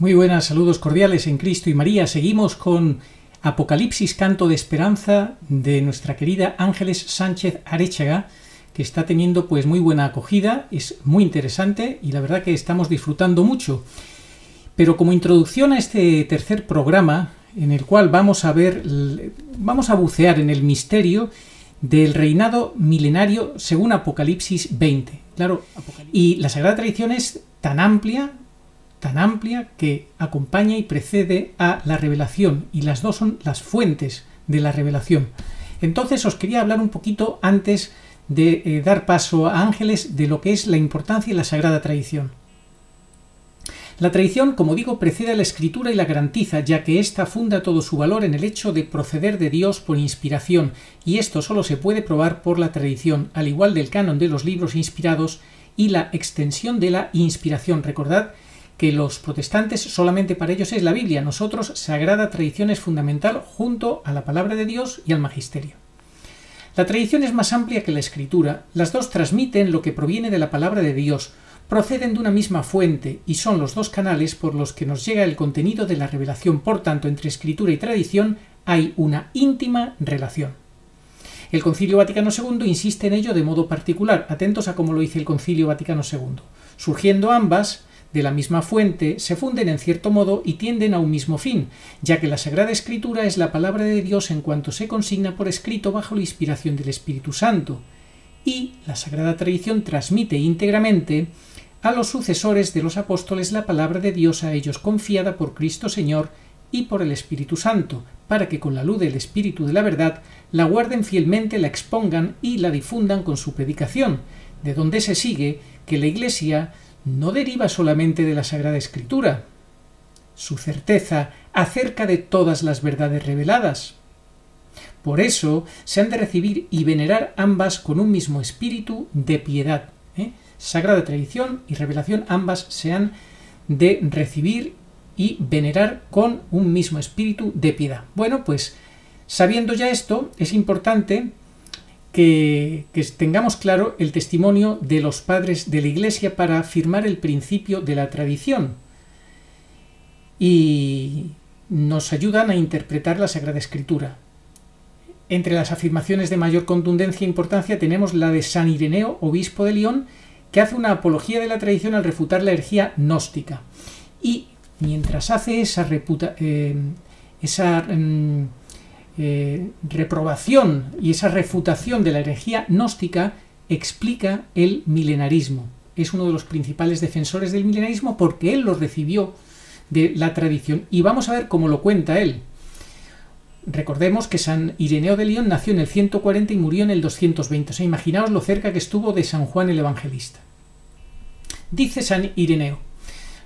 Muy buenas, saludos cordiales en Cristo y María. Seguimos con Apocalipsis, canto de esperanza de nuestra querida Ángeles Sánchez Arechaga, que está teniendo pues muy buena acogida, es muy interesante y la verdad que estamos disfrutando mucho. Pero como introducción a este tercer programa, en el cual vamos a ver, vamos a bucear en el misterio del reinado milenario según Apocalipsis 20. Claro, y la Sagrada Tradición es tan amplia tan amplia que acompaña y precede a la revelación, y las dos son las fuentes de la revelación. Entonces os quería hablar un poquito antes de eh, dar paso a Ángeles de lo que es la importancia y la sagrada tradición. La tradición, como digo, precede a la escritura y la garantiza, ya que ésta funda todo su valor en el hecho de proceder de Dios por inspiración, y esto solo se puede probar por la tradición, al igual del canon de los libros inspirados y la extensión de la inspiración. Recordad que los protestantes solamente para ellos es la Biblia, nosotros sagrada tradición es fundamental junto a la palabra de Dios y al magisterio. La tradición es más amplia que la escritura, las dos transmiten lo que proviene de la palabra de Dios, proceden de una misma fuente y son los dos canales por los que nos llega el contenido de la revelación, por tanto entre escritura y tradición hay una íntima relación. El Concilio Vaticano II insiste en ello de modo particular, atentos a cómo lo dice el Concilio Vaticano II. Surgiendo ambas, de la misma fuente se funden en cierto modo y tienden a un mismo fin, ya que la Sagrada Escritura es la palabra de Dios en cuanto se consigna por escrito bajo la inspiración del Espíritu Santo, y la Sagrada Tradición transmite íntegramente a los sucesores de los apóstoles la palabra de Dios a ellos confiada por Cristo Señor y por el Espíritu Santo, para que con la luz del Espíritu de la verdad la guarden fielmente, la expongan y la difundan con su predicación, de donde se sigue que la Iglesia no deriva solamente de la Sagrada Escritura, su certeza acerca de todas las verdades reveladas. Por eso se han de recibir y venerar ambas con un mismo espíritu de piedad. ¿eh? Sagrada tradición y revelación ambas se han de recibir y venerar con un mismo espíritu de piedad. Bueno, pues sabiendo ya esto, es importante que, tengamos claro el testimonio de los padres de la Iglesia para afirmar el principio de la tradición. Y nos ayudan a interpretar la Sagrada Escritura. Entre las afirmaciones de mayor contundencia e importancia tenemos la de San Ireneo, obispo de León, que hace una apología de la tradición al refutar la herejía gnóstica. Y mientras hace esa, reputa, eh, esa mm, eh, reprobación y esa refutación de la herejía gnóstica explica el milenarismo. Es uno de los principales defensores del milenarismo porque él lo recibió de la tradición. Y vamos a ver cómo lo cuenta él. Recordemos que San Ireneo de León nació en el 140 y murió en el 220. O sea, imaginaos lo cerca que estuvo de San Juan el Evangelista. Dice San Ireneo,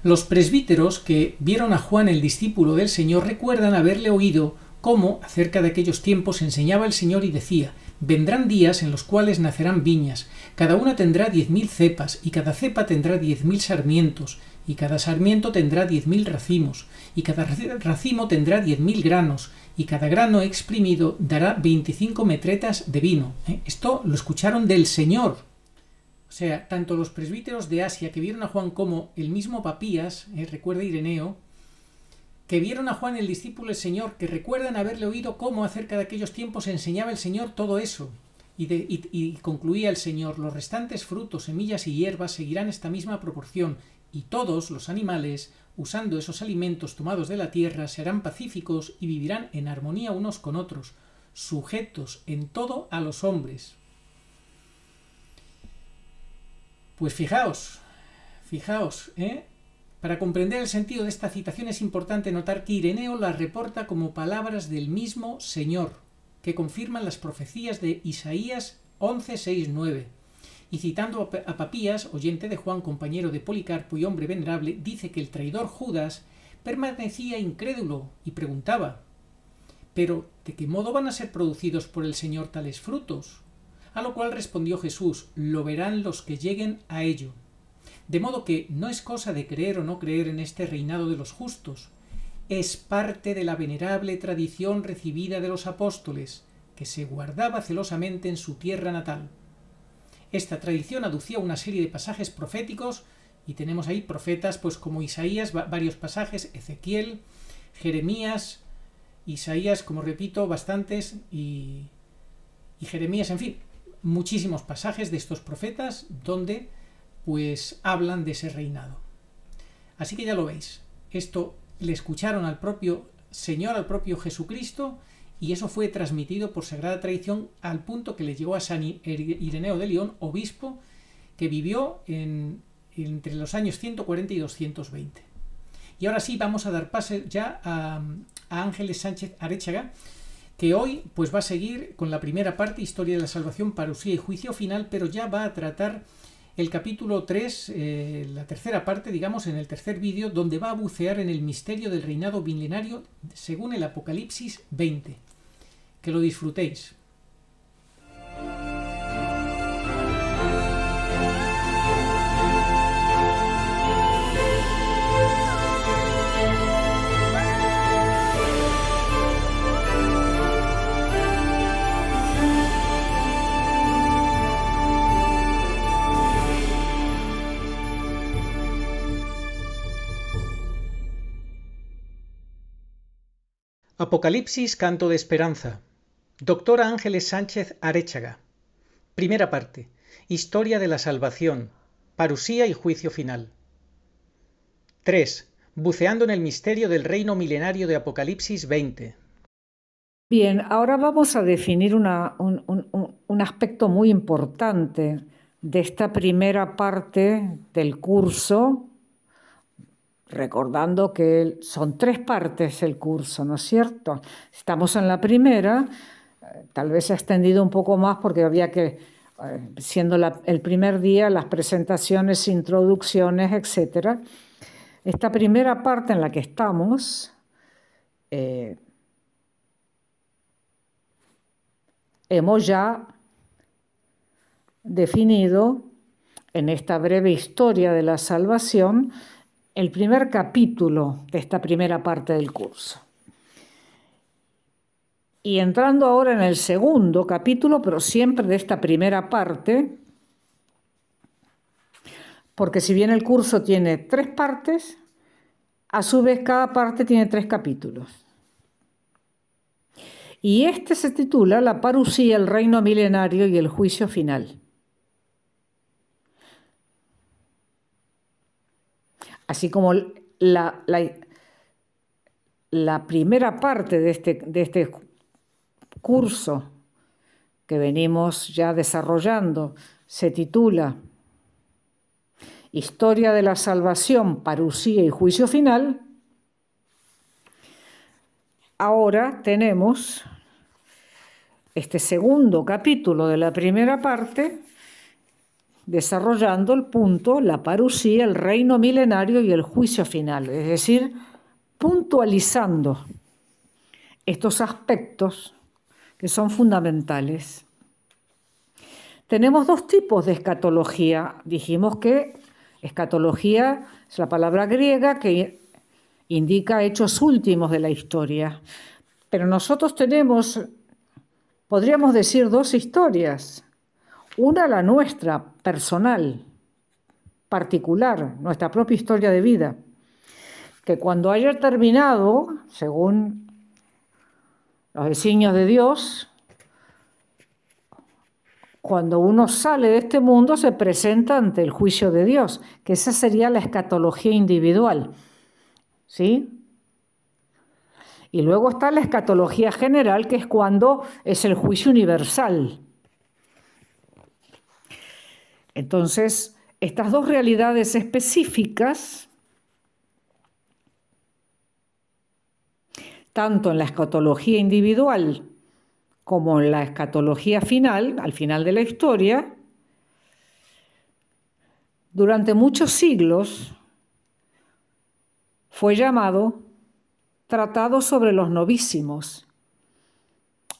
los presbíteros que vieron a Juan el discípulo del Señor recuerdan haberle oído cómo acerca de aquellos tiempos enseñaba el Señor y decía, vendrán días en los cuales nacerán viñas, cada una tendrá diez mil cepas, y cada cepa tendrá diez mil sarmientos, y cada sarmiento tendrá diez mil racimos, y cada racimo tendrá diez mil granos, y cada grano exprimido dará veinticinco metretas de vino. ¿eh? Esto lo escucharon del Señor. O sea, tanto los presbíteros de Asia que vieron a Juan como el mismo Papías, ¿eh? recuerda Ireneo, que vieron a Juan el discípulo del Señor, que recuerdan haberle oído cómo acerca de aquellos tiempos enseñaba el Señor todo eso. Y, y, concluía el Señor, los restantes frutos, semillas y hierbas seguirán esta misma proporción, y todos los animales, usando esos alimentos tomados de la tierra, serán pacíficos y vivirán en armonía unos con otros, sujetos en todo a los hombres. Pues fijaos, fijaos, ¿eh? Para comprender el sentido de esta citación es importante notar que Ireneo la reporta como palabras del mismo Señor, que confirman las profecías de Isaías 11:6-9. Y citando a Papías, oyente de Juan, compañero de Policarpo y hombre venerable, dice que el traidor Judas permanecía incrédulo y preguntaba, ¿pero de qué modo van a ser producidos por el Señor tales frutos? A lo cual respondió Jesús, lo verán los que lleguen a ello. De modo que no es cosa de creer o no creer en este reinado de los justos, es parte de la venerable tradición recibida de los apóstoles, que se guardaba celosamente en su tierra natal. Esta tradición aducía una serie de pasajes proféticos, y tenemos ahí profetas pues como Isaías, varios pasajes, Ezequiel, Jeremías, Isaías, como repito, bastantes, y, y Jeremías, en fin, muchísimos pasajes de estos profetas donde pues hablan de ese reinado. Así que ya lo veis, esto le escucharon al propio Señor, al propio Jesucristo, y eso fue transmitido por sagrada tradición al punto que le llegó a San Ireneo de León, obispo, que vivió en, entre los años 140 y 220. Y ahora sí vamos a dar pase ya a, Ángeles Sánchez Arechaga, que hoy pues va a seguir con la primera parte, Historia de la Salvación, Parusía y Juicio Final, pero ya va a tratar el capítulo 3, eh, la tercera parte, digamos, en el tercer vídeo, donde va a bucear en el misterio del reinado milenario según el Apocalipsis 20. Que lo disfrutéis. Apocalipsis Canto de Esperanza. Doctora Ángeles Sánchez Arechaga. Primera parte. Historia de la salvación. Parusía y juicio final. 3. Buceando en el misterio del reino milenario de Apocalipsis 20. Bien, ahora vamos a definir un, un aspecto muy importante de esta primera parte del curso recordando que son tres partes el curso, ¿no es cierto? Estamos en la primera, eh, tal vez se ha extendido un poco más porque había que, eh, siendo el primer día, las presentaciones, introducciones, etc. Esta primera parte en la que estamos... Eh, hemos ya definido en esta breve historia de la salvación el primer capítulo de esta primera parte del curso. Y entrando ahora en el segundo capítulo, pero siempre de esta primera parte, porque si bien el curso tiene tres partes, a su vez cada parte tiene tres capítulos. Y este se titula La parucía, el reino milenario y el juicio final. así como la, primera parte de este, de este curso que venimos ya desarrollando se titula Historia de la Salvación, Parucía y Juicio Final, ahora tenemos este segundo capítulo de la primera parte desarrollando el punto, la parusía, el reino milenario y el juicio final, es decir, puntualizando estos aspectos que son fundamentales. Tenemos dos tipos de escatología. Dijimos que escatología es la palabra griega que indica hechos últimos de la historia. Pero nosotros tenemos, podríamos decir, dos historias. Una, la nuestra, personal, particular, nuestra propia historia de vida, que cuando haya terminado, según los designios de Dios, cuando uno sale de este mundo se presenta ante el juicio de Dios, que esa sería la escatología individual. ¿Sí? Y luego está la escatología general, que es cuando es el juicio universal. Entonces, estas dos realidades específicas, tanto en la escatología individual como en la escatología final, al final de la historia, durante muchos siglos fue llamado Tratado sobre los Novísimos,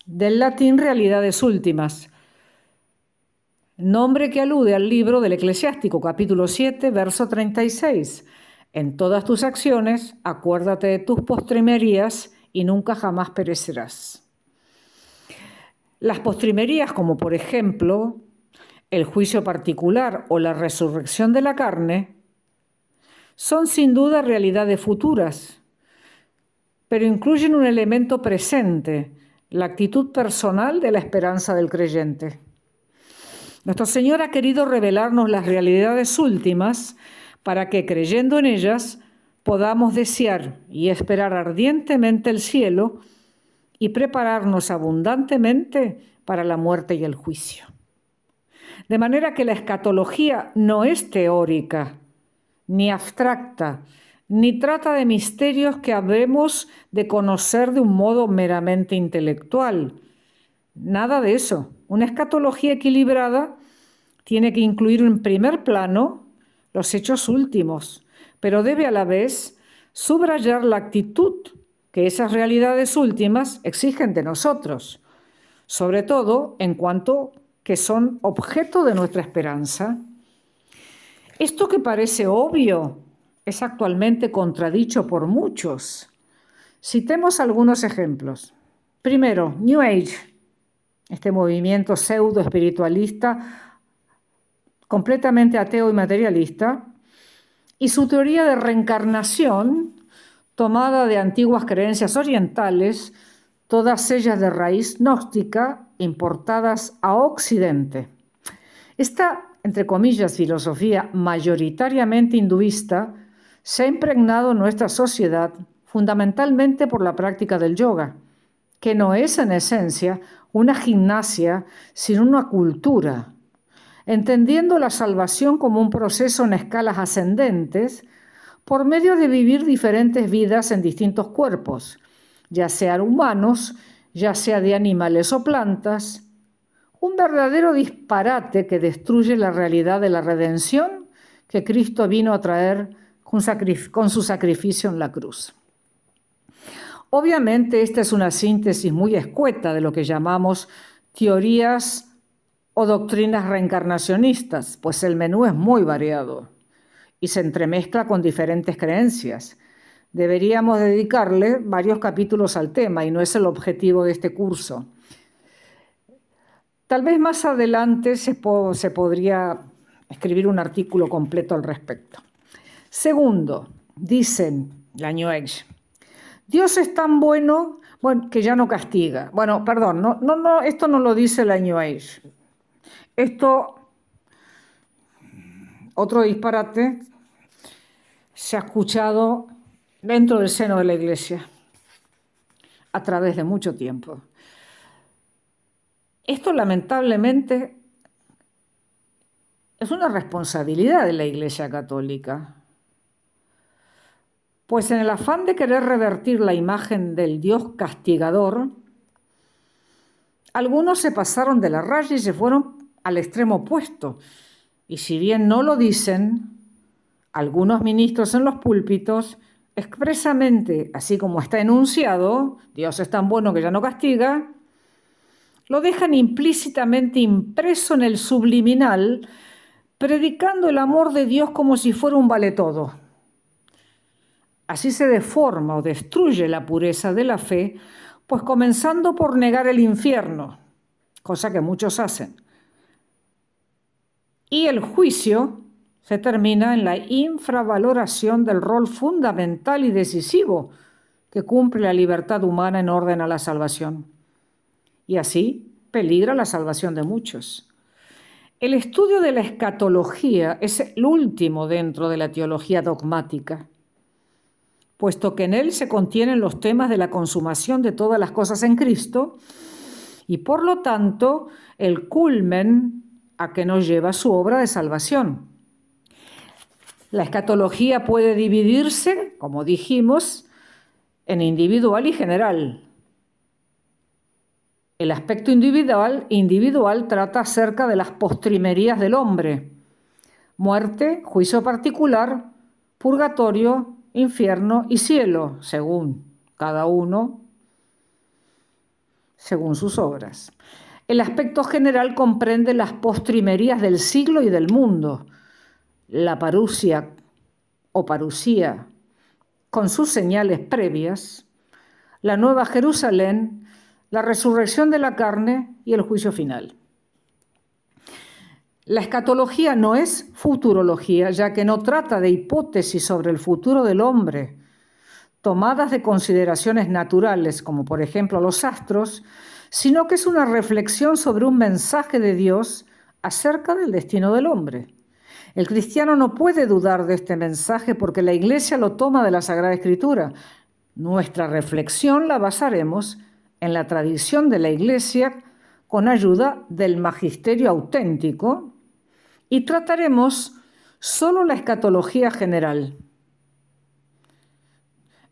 del latín Realidades Últimas, nombre que alude al libro del Eclesiástico capítulo 7, verso 36. En todas tus acciones, acuérdate de tus postrimerías y nunca jamás perecerás. Las postrimerías, como por ejemplo el juicio particular o la resurrección de la carne, son sin duda realidades futuras, pero incluyen un elemento presente, la actitud personal de la esperanza del creyente. Nuestro Señor ha querido revelarnos las realidades últimas para que, creyendo en ellas, podamos desear y esperar ardientemente el cielo y prepararnos abundantemente para la muerte y el juicio. De manera que la escatología no es teórica, ni abstracta, ni trata de misterios que habremos de conocer de un modo meramente intelectual. Nada de eso. Una escatología equilibrada tiene que incluir en primer plano los hechos últimos, pero debe a la vez subrayar la actitud que esas realidades últimas exigen de nosotros, sobre todo en cuanto que son objeto de nuestra esperanza. Esto que parece obvio es actualmente contradicho por muchos. Citemos algunos ejemplos. Primero, New Age este movimiento pseudo espiritualista, completamente ateo y materialista, y su teoría de reencarnación, tomada de antiguas creencias orientales, todas ellas de raíz gnóstica, importadas a Occidente. Esta, entre comillas, filosofía mayoritariamente hinduista se ha impregnado en nuestra sociedad fundamentalmente por la práctica del yoga que no es en esencia una gimnasia, sino una cultura. Entendiendo la salvación como un proceso en escalas ascendentes, por medio de vivir diferentes vidas en distintos cuerpos, ya sean humanos, ya sea de animales o plantas, un verdadero disparate que destruye la realidad de la redención que Cristo vino a traer con, con su sacrificio en la cruz. Obviamente esta es una síntesis muy escueta de lo que llamamos teorías o doctrinas reencarnacionistas, pues el menú es muy variado y se entremezcla con diferentes creencias. Deberíamos dedicarle varios capítulos al tema y no es el objetivo de este curso. Tal vez más adelante se, podría escribir un artículo completo al respecto. Segundo, dicen la New Age, Dios es tan bueno, bueno, que ya no castiga. Bueno, perdón, no, no, no, esto no lo dice el año Aish. Esto, otro disparate, se ha escuchado dentro del seno de la iglesia a través de mucho tiempo. Esto lamentablemente es una responsabilidad de la Iglesia Católica. Pues en el afán de querer revertir la imagen del Dios castigador, algunos se pasaron de la raya y se fueron al extremo opuesto. Y si bien no lo dicen, algunos ministros en los púlpitos expresamente, así como está enunciado, Dios es tan bueno que ya no castiga, lo dejan implícitamente impreso en el subliminal, predicando el amor de Dios como si fuera un vale todo. Así se deforma o destruye la pureza de la fe, pues comenzando por negar el infierno, cosa que muchos hacen. Y el juicio se termina en la infravaloración del rol fundamental y decisivo que cumple la libertad humana en orden a la salvación. Y así peligra la salvación de muchos. El estudio de la escatología es el último dentro de la teología dogmática puesto que en él se contienen los temas de la consumación de todas las cosas en Cristo y por lo tanto el culmen a que nos lleva su obra de salvación. La escatología puede dividirse, como dijimos, en individual y general. El aspecto individual, individual trata acerca de las postrimerías del hombre, muerte, juicio particular, purgatorio, infierno y cielo, según cada uno, según sus obras. El aspecto general comprende las postrimerías del siglo y del mundo, la parusia o parusía, con sus señales previas, la nueva Jerusalén, la resurrección de la carne y el juicio final. La escatología no es futurología, ya que no trata de hipótesis sobre el futuro del hombre, tomadas de consideraciones naturales, como por ejemplo los astros, sino que es una reflexión sobre un mensaje de Dios acerca del destino del hombre. El cristiano no puede dudar de este mensaje porque la Iglesia lo toma de la Sagrada Escritura. Nuestra reflexión la basaremos en la tradición de la Iglesia con ayuda del magisterio auténtico y trataremos solo la escatología general.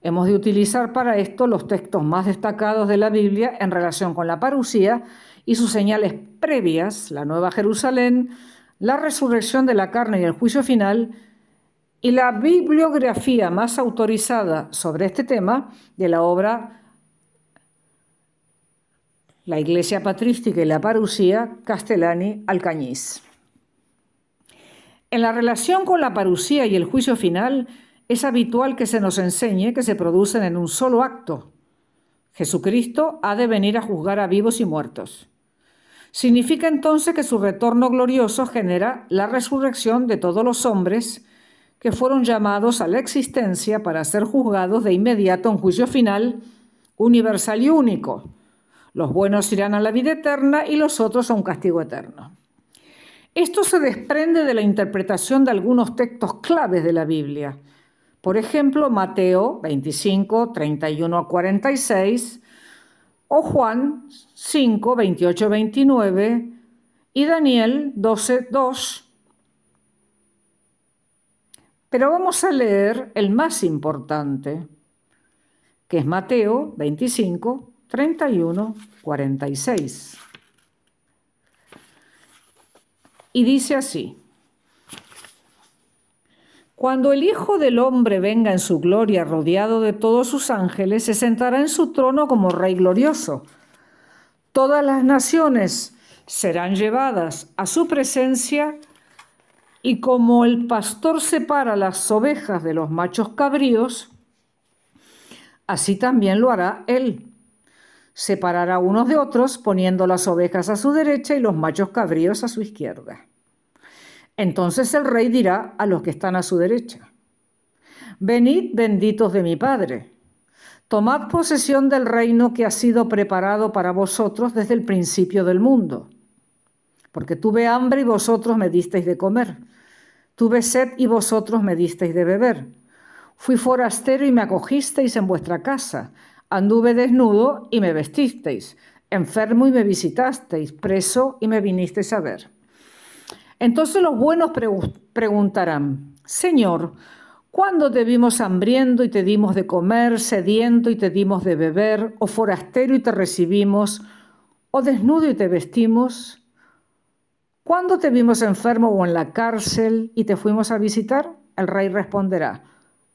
Hemos de utilizar para esto los textos más destacados de la Biblia en relación con la parusía y sus señales previas, la Nueva Jerusalén, la resurrección de la carne y el juicio final, y la bibliografía más autorizada sobre este tema de la obra La Iglesia Patrística y la Parusía Castellani Alcañiz. En la relación con la parusía y el juicio final, es habitual que se nos enseñe que se producen en un solo acto. Jesucristo ha de venir a juzgar a vivos y muertos. Significa entonces que su retorno glorioso genera la resurrección de todos los hombres que fueron llamados a la existencia para ser juzgados de inmediato en juicio final, universal y único. Los buenos irán a la vida eterna y los otros a un castigo eterno. Esto se desprende de la interpretación de algunos textos claves de la Biblia. Por ejemplo, Mateo 25, 31 a 46, o Juan 5, 28 29, y Daniel 12, 2. Pero vamos a leer el más importante, que es Mateo 25, 31, 46. y dice así, Cuando el Hijo del Hombre venga en su gloria rodeado de todos sus ángeles, se sentará en su trono como Rey glorioso. Todas las naciones serán llevadas a su presencia y como el pastor separa las ovejas de los machos cabríos, así también lo hará él Separará unos de otros, poniendo las ovejas a su derecha y los machos cabríos a su izquierda. Entonces el rey dirá a los que están a su derecha, Venid benditos de mi Padre, tomad posesión del reino que ha sido preparado para vosotros desde el principio del mundo. Porque tuve hambre y vosotros me disteis de comer, tuve sed y vosotros me disteis de beber, fui forastero y me acogisteis en vuestra casa Anduve desnudo y me vestisteis, enfermo y me visitasteis, preso y me vinisteis a ver. Entonces los buenos preguntarán, Señor, ¿cuándo te vimos hambriendo y te dimos de comer, sediento y te dimos de beber, o forastero y te recibimos, o desnudo y te vestimos? ¿Cuándo te vimos enfermo o en la cárcel y te fuimos a visitar? El rey responderá,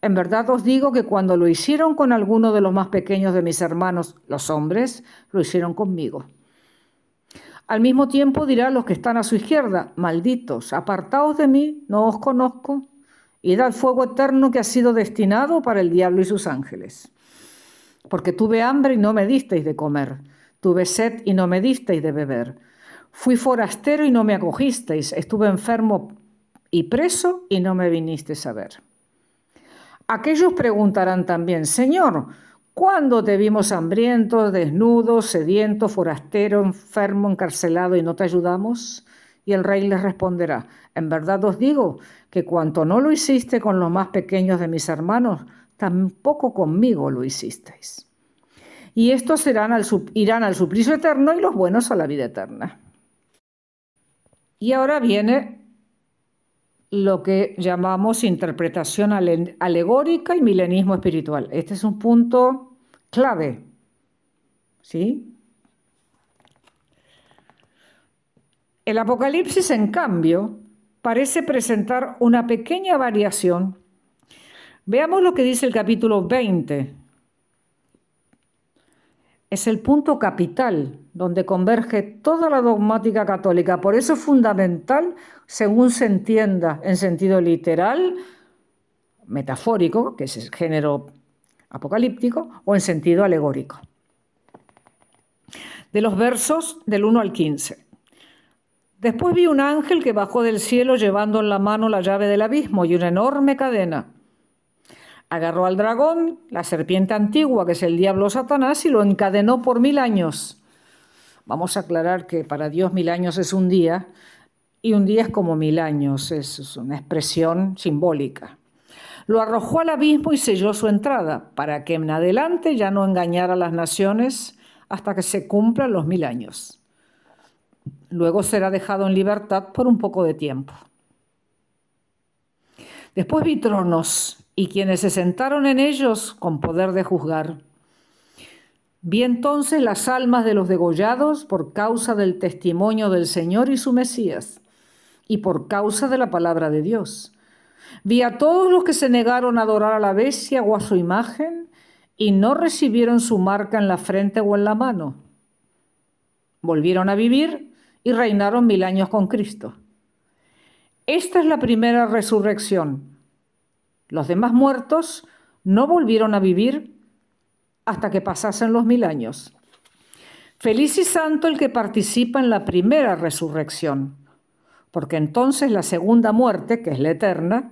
en verdad os digo que cuando lo hicieron con alguno de los más pequeños de mis hermanos, los hombres, lo hicieron conmigo. Al mismo tiempo dirá a los que están a su izquierda, malditos, apartaos de mí, no os conozco, y el fuego eterno que ha sido destinado para el diablo y sus ángeles. Porque tuve hambre y no me disteis de comer, tuve sed y no me disteis de beber, fui forastero y no me acogisteis, estuve enfermo y preso y no me vinisteis a ver. Aquellos preguntarán también, Señor, ¿cuándo te vimos hambriento, desnudo, sediento, forastero, enfermo, encarcelado y no te ayudamos? Y el rey les responderá, en verdad os digo que cuanto no lo hiciste con los más pequeños de mis hermanos, tampoco conmigo lo hicisteis. Y estos irán al, irán al suplicio eterno y los buenos a la vida eterna. Y ahora viene lo que llamamos interpretación alegórica y milenismo espiritual. Este es un punto clave. ¿Sí? El Apocalipsis, en cambio, parece presentar una pequeña variación. Veamos lo que dice el capítulo 20 es el punto capital donde converge toda la dogmática católica. Por eso es fundamental, según se entienda en sentido literal, metafórico, que es el género apocalíptico, o en sentido alegórico. De los versos del 1 al 15. Después vi un ángel que bajó del cielo llevando en la mano la llave del abismo y una enorme cadena Agarró al dragón, la serpiente antigua, que es el diablo Satanás, y lo encadenó por mil años. Vamos a aclarar que para Dios mil años es un día, y un día es como mil años, es una expresión simbólica. Lo arrojó al abismo y selló su entrada, para que en adelante ya no engañara a las naciones hasta que se cumplan los mil años. Luego será dejado en libertad por un poco de tiempo. Después vi tronos y quienes se sentaron en ellos con poder de juzgar. Vi entonces las almas de los degollados por causa del testimonio del Señor y su Mesías, y por causa de la palabra de Dios. Vi a todos los que se negaron a adorar a la bestia o a su imagen, y no recibieron su marca en la frente o en la mano. Volvieron a vivir y reinaron mil años con Cristo. Esta es la primera resurrección los demás muertos no volvieron a vivir hasta que pasasen los mil años. Feliz y santo el que participa en la primera resurrección, porque entonces la segunda muerte, que es la eterna,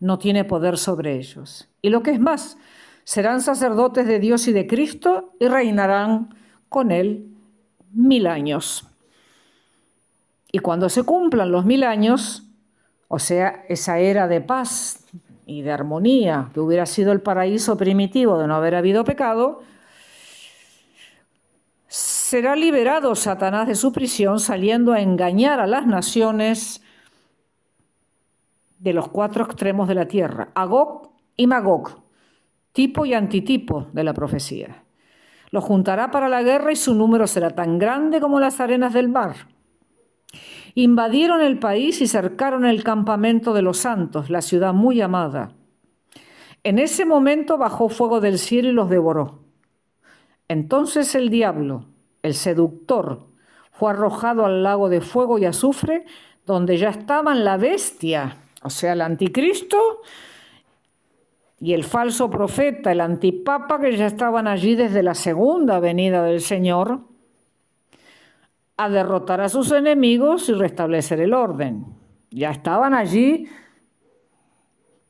no tiene poder sobre ellos. Y lo que es más, serán sacerdotes de Dios y de Cristo y reinarán con Él mil años. Y cuando se cumplan los mil años, o sea, esa era de paz, y de armonía que hubiera sido el paraíso primitivo de no haber habido pecado, será liberado Satanás de su prisión saliendo a engañar a las naciones de los cuatro extremos de la tierra, Agog y Magog, tipo y antitipo de la profecía. Los juntará para la guerra y su número será tan grande como las arenas del mar invadieron el país y cercaron el campamento de los santos, la ciudad muy amada. En ese momento bajó fuego del cielo y los devoró. Entonces el diablo, el seductor, fue arrojado al lago de fuego y azufre, donde ya estaban la bestia, o sea, el anticristo, y el falso profeta, el antipapa, que ya estaban allí desde la segunda venida del Señor, a derrotar a sus enemigos y restablecer el orden. Ya estaban allí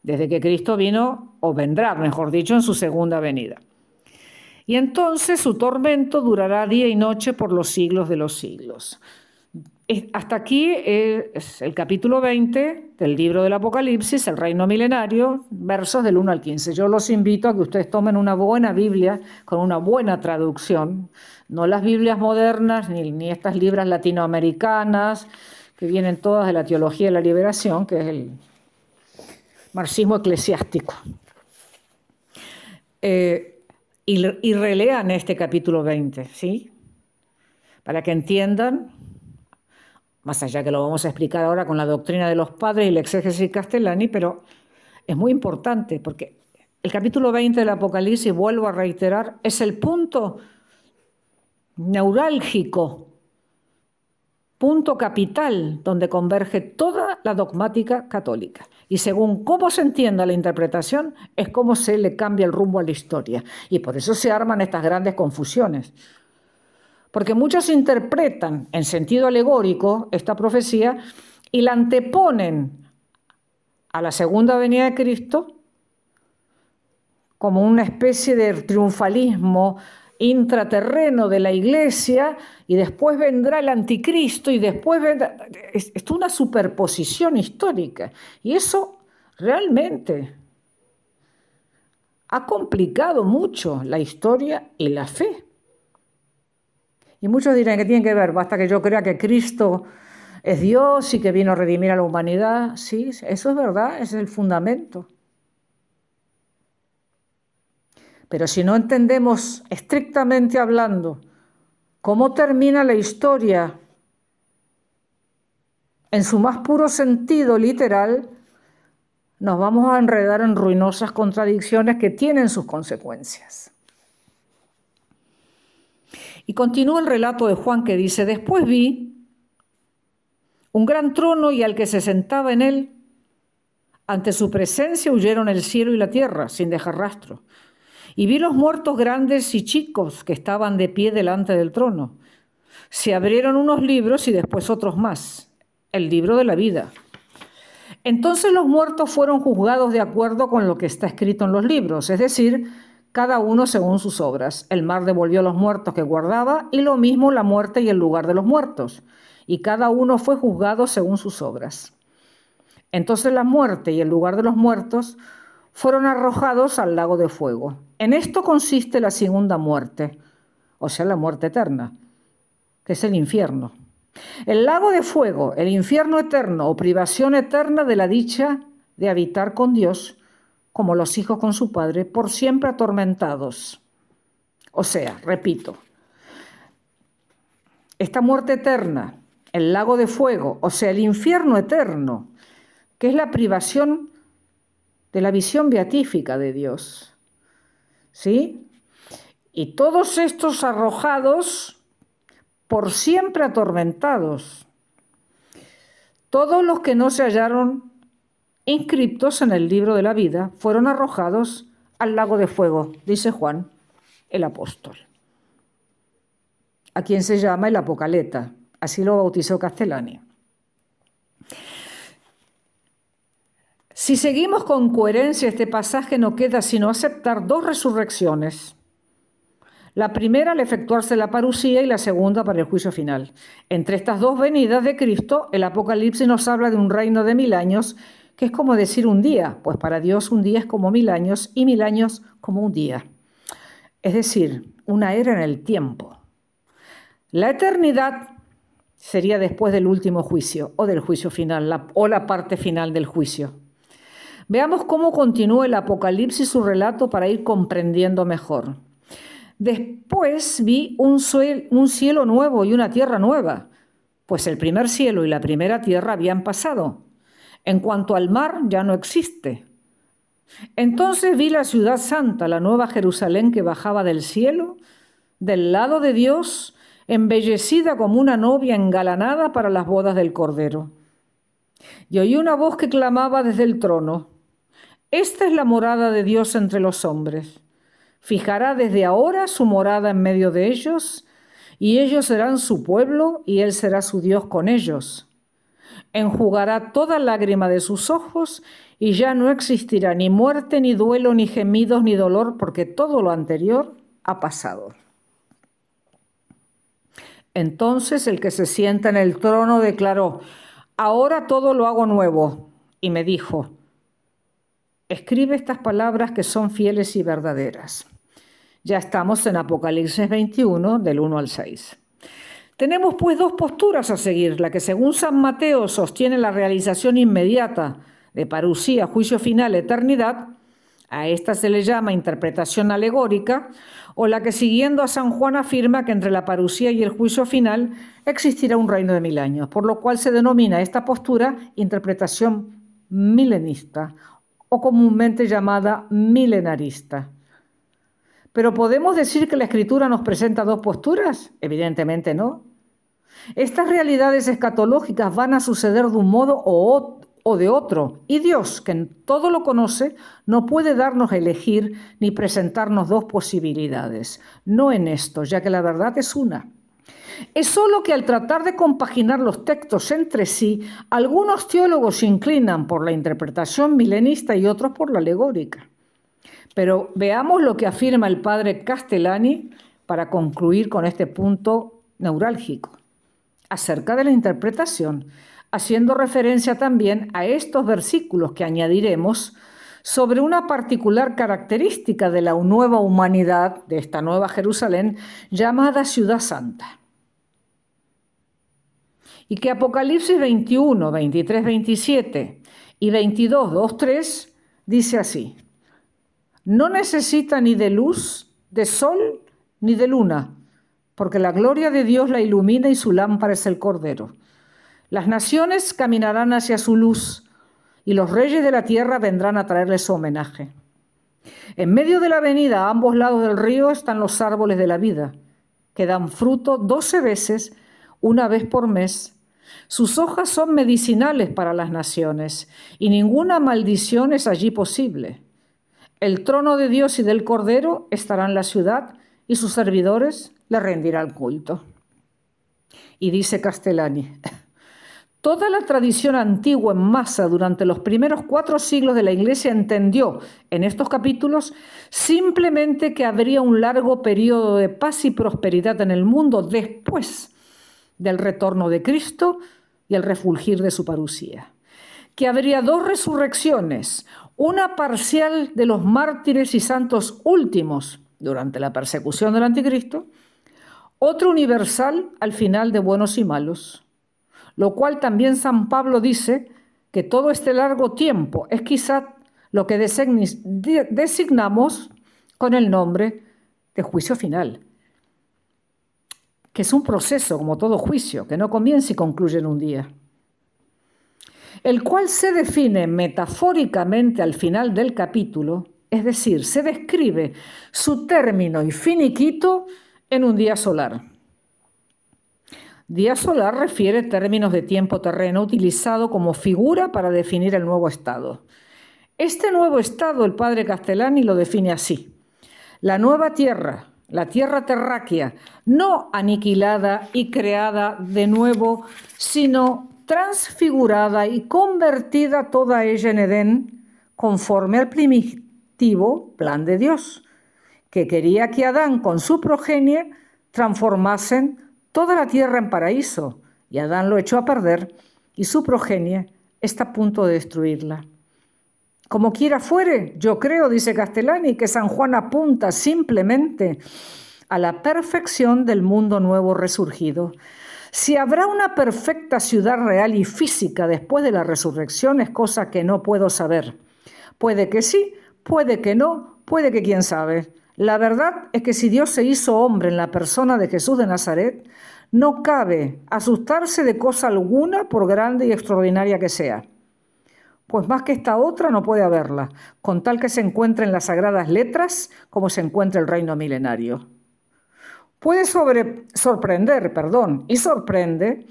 desde que Cristo vino, o vendrá, mejor dicho, en su segunda venida. Y entonces su tormento durará día y noche por los siglos de los siglos. Hasta aquí es el capítulo 20 del libro del Apocalipsis, el reino milenario, versos del 1 al 15. Yo los invito a que ustedes tomen una buena Biblia con una buena traducción, no las Biblias modernas ni, estas libras latinoamericanas que vienen todas de la teología de la liberación, que es el marxismo eclesiástico. Eh, y, y relean este capítulo 20, ¿sí? Para que entiendan más allá que lo vamos a explicar ahora con la doctrina de los padres y la exégesis castellani, pero es muy importante porque el capítulo 20 del Apocalipsis, vuelvo a reiterar, es el punto neurálgico, punto capital donde converge toda la dogmática católica. Y según cómo se entienda la interpretación, es cómo se le cambia el rumbo a la historia. Y por eso se arman estas grandes confusiones porque muchos interpretan en sentido alegórico esta profecía y la anteponen a la segunda venida de Cristo como una especie de triunfalismo intraterreno de la iglesia y después vendrá el anticristo y después vendrá... Es, es una superposición histórica y eso realmente ha complicado mucho la historia y la fe. Y muchos dirán que tiene que ver, basta que yo crea que Cristo es Dios y que vino a redimir a la humanidad. Sí, eso es verdad, ese es el fundamento. Pero si no entendemos estrictamente hablando cómo termina la historia en su más puro sentido literal, nos vamos a enredar en ruinosas contradicciones que tienen sus consecuencias. Y continúa el relato de Juan que dice, después vi un gran trono y al que se sentaba en él, ante su presencia huyeron el cielo y la tierra, sin dejar rastro. Y vi los muertos grandes y chicos que estaban de pie delante del trono. Se abrieron unos libros y después otros más, el libro de la vida. Entonces los muertos fueron juzgados de acuerdo con lo que está escrito en los libros, es decir, cada uno según sus obras. El mar devolvió los muertos que guardaba, y lo mismo la muerte y el lugar de los muertos, y cada uno fue juzgado según sus obras. Entonces la muerte y el lugar de los muertos fueron arrojados al lago de fuego. En esto consiste la segunda muerte, o sea, la muerte eterna, que es el infierno. El lago de fuego, el infierno eterno o privación eterna de la dicha de habitar con Dios, como los hijos con su padre, por siempre atormentados. O sea, repito, esta muerte eterna, el lago de fuego, o sea, el infierno eterno, que es la privación de la visión beatífica de Dios. ¿Sí? Y todos estos arrojados por siempre atormentados. Todos los que no se hallaron inscriptos en el libro de la vida, fueron arrojados al lago de fuego, dice Juan el apóstol, a quien se llama el Apocaleta, así lo bautizó Castellani. Si seguimos con coherencia este pasaje, no queda sino aceptar dos resurrecciones. La primera al efectuarse la parucía y la segunda para el juicio final. Entre estas dos venidas de Cristo, el Apocalipsis nos habla de un reino de mil años que es como decir un día, pues para Dios un día es como mil años y mil años como un día. Es decir, una era en el tiempo. La eternidad sería después del último juicio o del juicio final o la parte final del juicio. Veamos cómo continúa el Apocalipsis su relato para ir comprendiendo mejor. Después vi un, un cielo nuevo y una tierra nueva, pues el primer cielo y la primera tierra habían pasado en cuanto al mar, ya no existe. Entonces vi la ciudad santa, la nueva Jerusalén que bajaba del cielo, del lado de Dios, embellecida como una novia engalanada para las bodas del Cordero. Y oí una voz que clamaba desde el trono, Esta es la morada de Dios entre los hombres. Fijará desde ahora su morada en medio de ellos, y ellos serán su pueblo, y Él será su Dios con ellos enjugará toda lágrima de sus ojos y ya no existirá ni muerte, ni duelo, ni gemidos, ni dolor, porque todo lo anterior ha pasado. Entonces el que se sienta en el trono declaró, ahora todo lo hago nuevo. Y me dijo, escribe estas palabras que son fieles y verdaderas. Ya estamos en Apocalipsis 21, del 1 al 6. Tenemos pues dos posturas a seguir, la que según San Mateo sostiene la realización inmediata de parucía, juicio final, eternidad, a esta se le llama interpretación alegórica, o la que siguiendo a San Juan afirma que entre la parucía y el juicio final existirá un reino de mil años, por lo cual se denomina esta postura interpretación milenista o comúnmente llamada milenarista. Pero ¿podemos decir que la escritura nos presenta dos posturas? Evidentemente no. Estas realidades escatológicas van a suceder de un modo o, de otro. Y Dios, que en todo lo conoce, no puede darnos a elegir ni presentarnos dos posibilidades. No en esto, ya que la verdad es una. Es solo que al tratar de compaginar los textos entre sí, algunos teólogos se inclinan por la interpretación milenista y otros por la alegórica. Pero veamos lo que afirma el padre Castellani para concluir con este punto neurálgico acerca de la interpretación, haciendo referencia también a estos versículos que añadiremos sobre una particular característica de la nueva humanidad, de esta nueva Jerusalén, llamada Ciudad Santa. Y que Apocalipsis 21, 23, 27 y 22, 2, 3 dice así, no necesita ni de luz, de sol, ni de luna, porque la gloria de Dios la ilumina y su lámpara es el Cordero. Las naciones caminarán hacia su luz y los reyes de la tierra vendrán a traerle su homenaje. En medio de la avenida, a ambos lados del río, están los árboles de la vida, que dan fruto doce veces, una vez por mes. Sus hojas son medicinales para las naciones y ninguna maldición es allí posible. El trono de Dios y del Cordero estará en la ciudad y sus servidores le rendirán culto. Y dice Castellani, toda la tradición antigua en masa durante los primeros cuatro siglos de la Iglesia entendió en estos capítulos simplemente que habría un largo periodo de paz y prosperidad en el mundo después del retorno de Cristo y el refulgir de su parucía, que habría dos resurrecciones, una parcial de los mártires y santos últimos durante la persecución del anticristo, otro universal al final de buenos y malos, lo cual también San Pablo dice que todo este largo tiempo es quizá lo que designamos con el nombre de juicio final, que es un proceso como todo juicio, que no comienza y concluye en un día el cual se define metafóricamente al final del capítulo, es decir, se describe su término y finiquito en un día solar. Día solar refiere términos de tiempo terreno utilizado como figura para definir el nuevo estado. Este nuevo estado el padre Castellani lo define así. La nueva tierra, la tierra terráquea, no aniquilada y creada de nuevo, sino transfigurada y convertida toda ella en Edén, conforme al primitivo plan de Dios, que quería que Adán con su progenie transformasen toda la tierra en paraíso, y Adán lo echó a perder, y su progenie está a punto de destruirla. Como quiera fuere, yo creo, dice Castellani, que San Juan apunta simplemente a la perfección del mundo nuevo resurgido, si habrá una perfecta ciudad real y física después de la resurrección es cosa que no puedo saber. Puede que sí, puede que no, puede que quién sabe. La verdad es que si Dios se hizo hombre en la persona de Jesús de Nazaret, no cabe asustarse de cosa alguna por grande y extraordinaria que sea. Pues más que esta otra no puede haberla, con tal que se encuentre en las sagradas letras como se encuentra el reino milenario puede sorprender perdón, y sorprende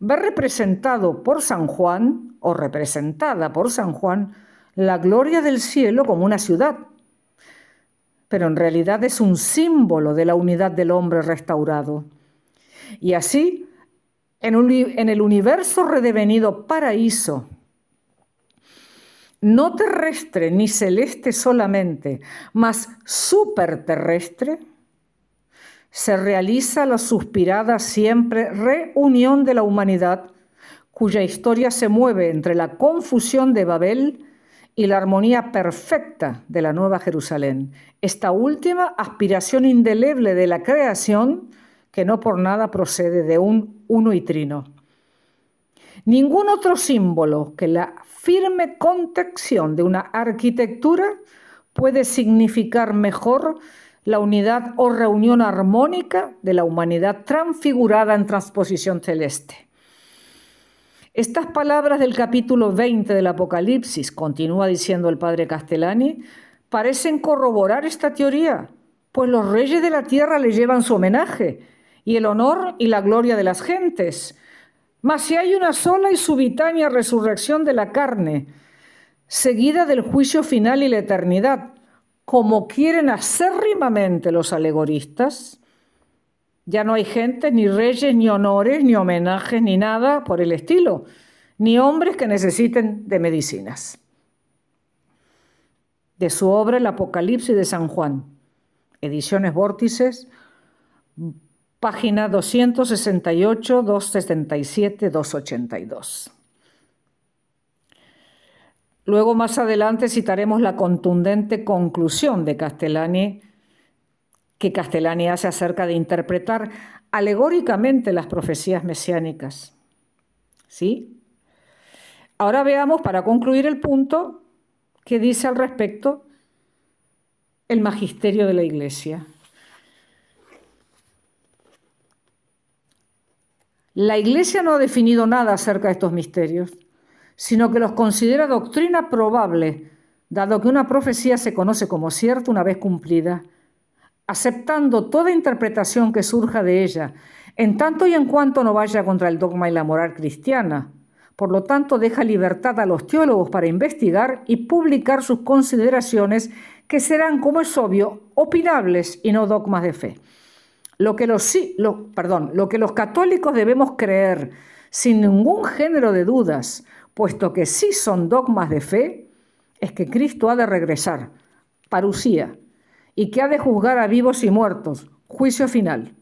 ver representado por San Juan o representada por San Juan la gloria del cielo como una ciudad, pero en realidad es un símbolo de la unidad del hombre restaurado. Y así, en, en el universo redevenido paraíso, no terrestre ni celeste solamente, mas superterrestre, se realiza la suspirada siempre reunión de la humanidad, cuya historia se mueve entre la confusión de Babel y la armonía perfecta de la Nueva Jerusalén. Esta última aspiración indeleble de la creación que no por nada procede de un uno y trino. Ningún otro símbolo que la firme contención de una arquitectura puede significar mejor la unidad o reunión armónica de la humanidad transfigurada en transposición celeste. Estas palabras del capítulo 20 del Apocalipsis, continúa diciendo el padre Castellani, parecen corroborar esta teoría, pues los reyes de la tierra le llevan su homenaje y el honor y la gloria de las gentes. Mas si hay una sola y subitánea resurrección de la carne, seguida del juicio final y la eternidad, como quieren rimamente los alegoristas. Ya no hay gente, ni reyes, ni honores, ni homenajes, ni nada por el estilo, ni hombres que necesiten de medicinas. De su obra El Apocalipsis de San Juan, ediciones Vórtices, página 268, 277, 282. Luego más adelante citaremos la contundente conclusión de Castellani que Castellani hace acerca de interpretar alegóricamente las profecías mesiánicas. ¿Sí? Ahora veamos, para concluir el punto, qué dice al respecto el magisterio de la Iglesia. La Iglesia no ha definido nada acerca de estos misterios sino que los considera doctrina probable, dado que una profecía se conoce como cierta una vez cumplida, aceptando toda interpretación que surja de ella, en tanto y en cuanto no vaya contra el dogma y la moral cristiana. Por lo tanto, deja libertad a los teólogos para investigar y publicar sus consideraciones que serán, como es obvio, opinables y no dogmas de fe. Lo que los, perdón, lo que los católicos debemos creer, sin ningún género de dudas, puesto que sí son dogmas de fe, es que Cristo ha de regresar, parusía, y que ha de juzgar a vivos y muertos, juicio final.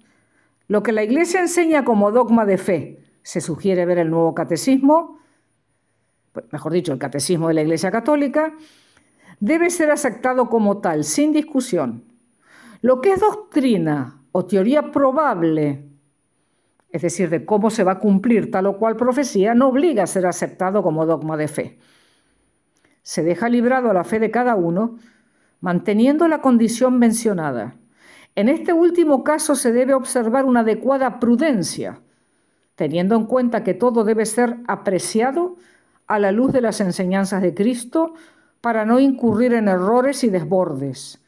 Lo que la Iglesia enseña como dogma de fe, se sugiere ver el nuevo catecismo, pues, mejor dicho, el catecismo de la Iglesia Católica, debe ser aceptado como tal, sin discusión. Lo que es doctrina o teoría probable es decir, de cómo se va a cumplir tal o cual profecía, no obliga a ser aceptado como dogma de fe. Se deja librado a la fe de cada uno, manteniendo la condición mencionada. En este último caso se debe observar una adecuada prudencia, teniendo en cuenta que todo debe ser apreciado a la luz de las enseñanzas de Cristo para no incurrir en errores y desbordes.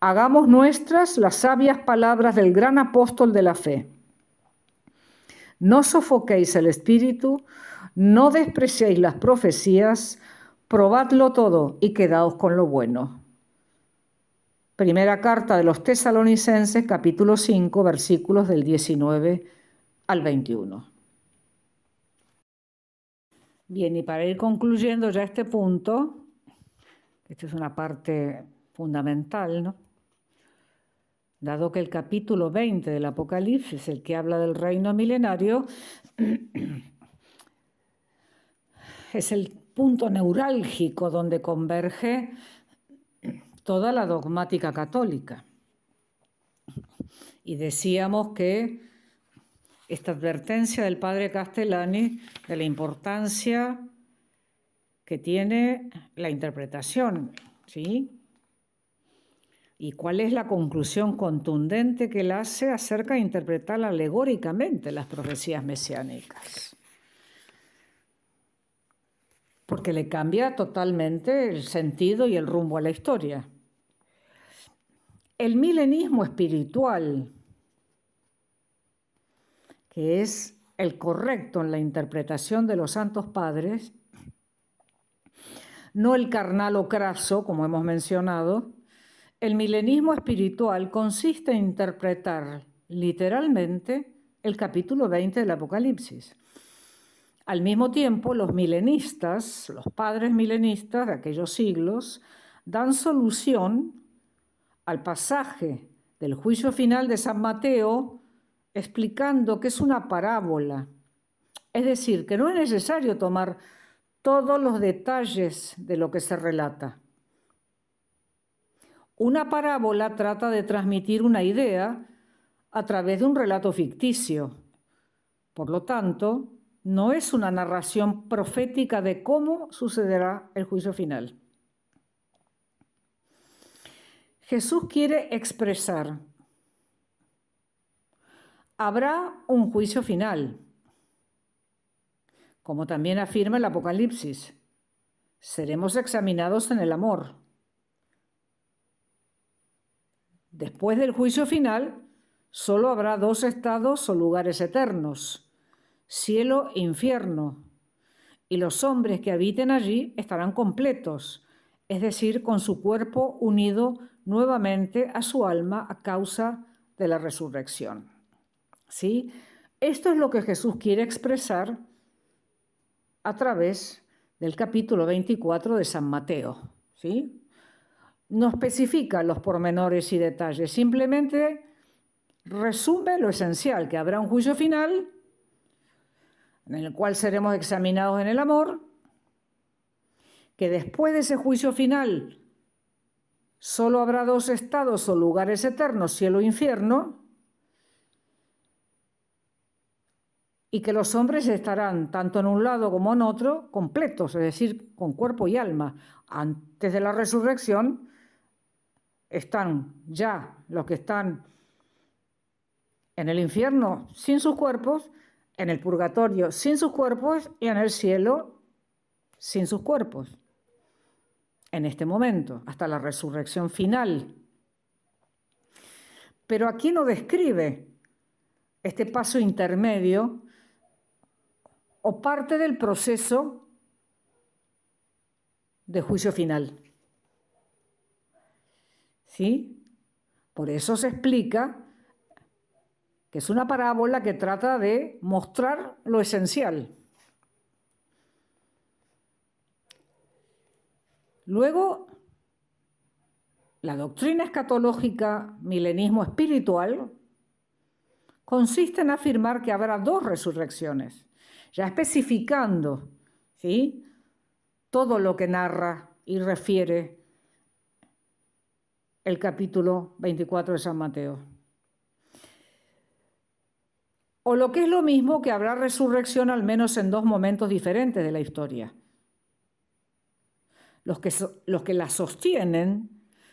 Hagamos nuestras las sabias palabras del gran apóstol de la fe. No sofoquéis el espíritu, no despreciéis las profecías, probadlo todo y quedaos con lo bueno. Primera carta de los tesalonicenses, capítulo 5, versículos del 19 al 21. Bien, y para ir concluyendo ya este punto, esta es una parte fundamental, ¿no? dado que el capítulo 20 del Apocalipsis, el que habla del reino milenario, es el punto neurálgico donde converge toda la dogmática católica. Y decíamos que esta advertencia del padre Castellani de la importancia que tiene la interpretación, ¿sí? ¿Y cuál es la conclusión contundente que él hace acerca de interpretar alegóricamente las profecías mesiánicas? Porque le cambia totalmente el sentido y el rumbo a la historia. El milenismo espiritual, que es el correcto en la interpretación de los santos padres, no el carnal o craso, como hemos mencionado, el milenismo espiritual consiste en interpretar literalmente el capítulo 20 del Apocalipsis. Al mismo tiempo, los milenistas, los padres milenistas de aquellos siglos, dan solución al pasaje del juicio final de San Mateo explicando que es una parábola. Es decir, que no es necesario tomar todos los detalles de lo que se relata. Una parábola trata de transmitir una idea a través de un relato ficticio. Por lo tanto, no es una narración profética de cómo sucederá el juicio final. Jesús quiere expresar, habrá un juicio final, como también afirma el Apocalipsis, seremos examinados en el amor Después del juicio final, solo habrá dos estados o lugares eternos, cielo e infierno, y los hombres que habiten allí estarán completos, es decir, con su cuerpo unido nuevamente a su alma a causa de la resurrección. ¿Sí? Esto es lo que Jesús quiere expresar a través del capítulo 24 de San Mateo. ¿Sí? no especifica los pormenores y detalles, simplemente resume lo esencial, que habrá un juicio final en el cual seremos examinados en el amor, que después de ese juicio final solo habrá dos estados o lugares eternos, cielo e infierno, y que los hombres estarán tanto en un lado como en otro completos, es decir, con cuerpo y alma, antes de la resurrección están ya los que están en el infierno sin sus cuerpos, en el purgatorio sin sus cuerpos y en el cielo sin sus cuerpos. En este momento, hasta la resurrección final. Pero aquí no describe este paso intermedio o parte del proceso de juicio final. ¿Sí? Por eso se explica que es una parábola que trata de mostrar lo esencial. Luego, la doctrina escatológica milenismo espiritual consiste en afirmar que habrá dos resurrecciones, ya especificando ¿sí? todo lo que narra y refiere el capítulo 24 de San Mateo. O lo que es lo mismo que habrá resurrección al menos en dos momentos diferentes de la historia. Los que, los que la sostienen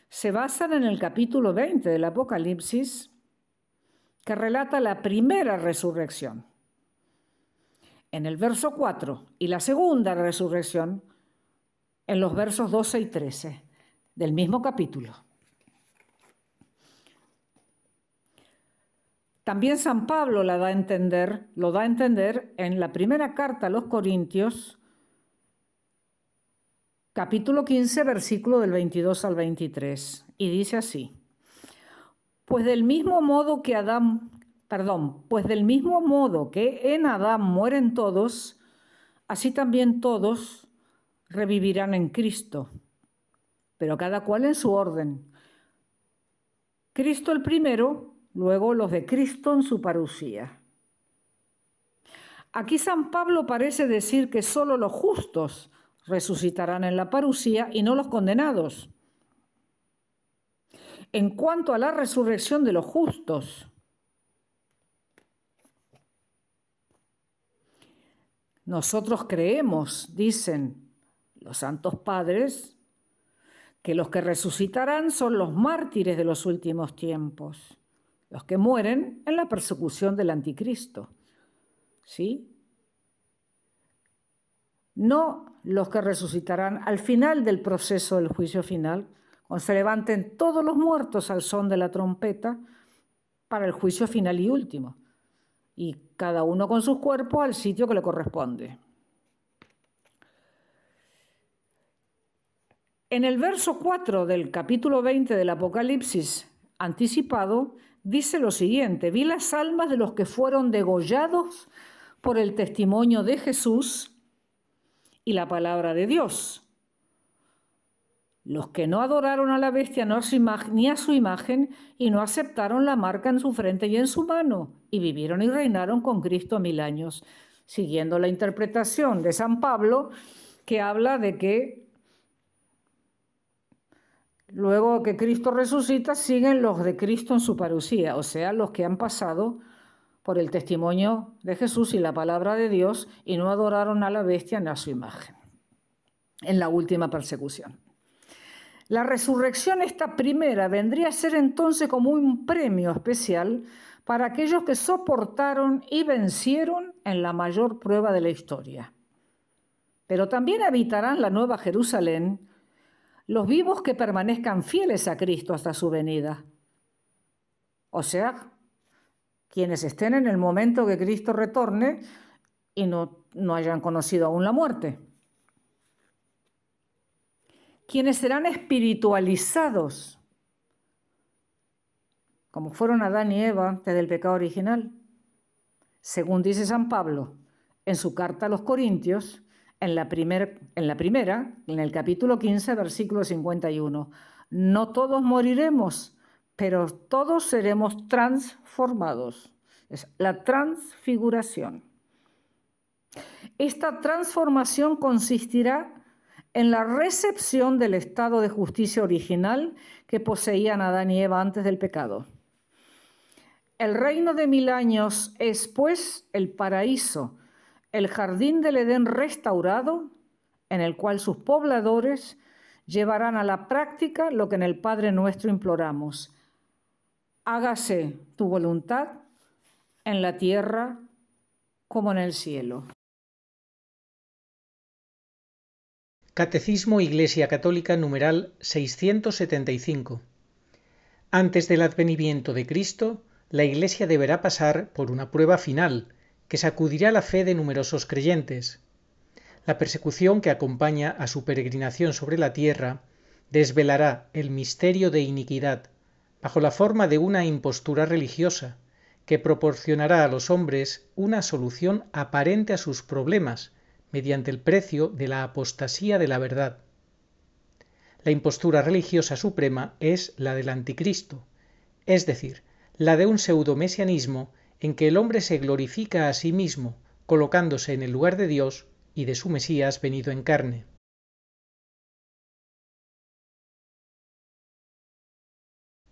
se basan en el capítulo 20 del Apocalipsis, que relata la primera resurrección. En el verso 4 y la segunda resurrección en los versos 12 y 13 del mismo capítulo. También San Pablo lo da a entender en la primera carta a los Corintios, capítulo 15, versículo del 22 al 23, y dice así: Pues del mismo modo que pues del mismo modo que en Adán mueren todos, así también todos revivirán en Cristo, pero cada cual en su orden. Cristo el primero, Luego los de Cristo en su parucía. Aquí San Pablo parece decir que solo los justos resucitarán en la parucía y no los condenados. En cuanto a la resurrección de los justos, Nosotros creemos, dicen los santos padres, que los que resucitarán son los mártires de los últimos tiempos los que mueren en la persecución del anticristo. ¿Sí? No los que resucitarán al final del proceso del juicio final, cuando se levanten todos los muertos al son de la trompeta para el juicio final y último, y cada uno con sus cuerpos al sitio que le corresponde. En el verso 4 del capítulo 20 del Apocalipsis anticipado, dice lo siguiente, vi las almas de los que fueron degollados por el testimonio de Jesús y la palabra de Dios. Los que no adoraron a la bestia ni a su imagen y no aceptaron la marca en su frente y en su mano, y vivieron y reinaron con Cristo mil años, siguiendo la interpretación de San Pablo, que habla de que Luego que Cristo resucita, siguen los de Cristo en su parucía, o sea, los que han pasado por el testimonio de Jesús y la palabra de Dios y no adoraron a la bestia ni a su imagen en la última persecución. La resurrección esta primera vendría a ser entonces como un premio especial para aquellos que soportaron y vencieron en la mayor prueba de la historia. Pero también habitarán la Nueva Jerusalén los vivos que permanezcan fieles a Cristo hasta su venida. O sea, quienes estén en el momento que Cristo retorne y no, no hayan conocido aún la muerte. Quienes serán espiritualizados, como fueron Adán y Eva antes del pecado original. Según dice San Pablo en su carta a los Corintios, en la, primera, en el capítulo 15, versículo 51. No todos moriremos, pero todos seremos transformados. Es la transfiguración. Esta transformación consistirá en la recepción del estado de justicia original que poseían Adán y Eva antes del pecado. El reino de mil años es pues el paraíso el jardín del Edén restaurado, en el cual sus pobladores llevarán a la práctica lo que en el Padre nuestro imploramos. Hágase tu voluntad en la tierra como en el cielo. Catecismo Iglesia Católica numeral 675. Antes del advenimiento de Cristo, la Iglesia deberá pasar por una prueba final, que sacudirá la fe de numerosos creyentes. La persecución que acompaña a su peregrinación sobre la tierra desvelará el misterio de iniquidad bajo la forma de una impostura religiosa que proporcionará a los hombres una solución aparente a sus problemas mediante el precio de la apostasía de la verdad. La impostura religiosa suprema es la del anticristo, es decir, la de un pseudomesianismo en que el hombre se glorifica a sí mismo, colocándose en el lugar de Dios y de su Mesías venido en carne.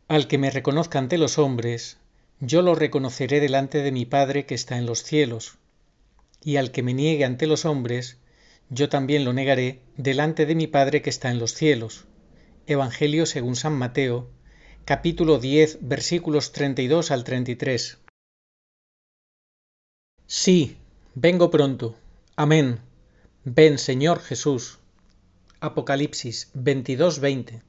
Al que me reconozca ante los hombres, yo lo reconoceré delante de mi Padre que está en los cielos. Y al que me niegue ante los hombres, yo también lo negaré delante de mi Padre que está en los cielos. Evangelio según San Mateo, capítulo 10, versículos 32 al 33. Sí, vengo pronto. Amén. Ven, Señor Jesús. Apocalipsis 22:20.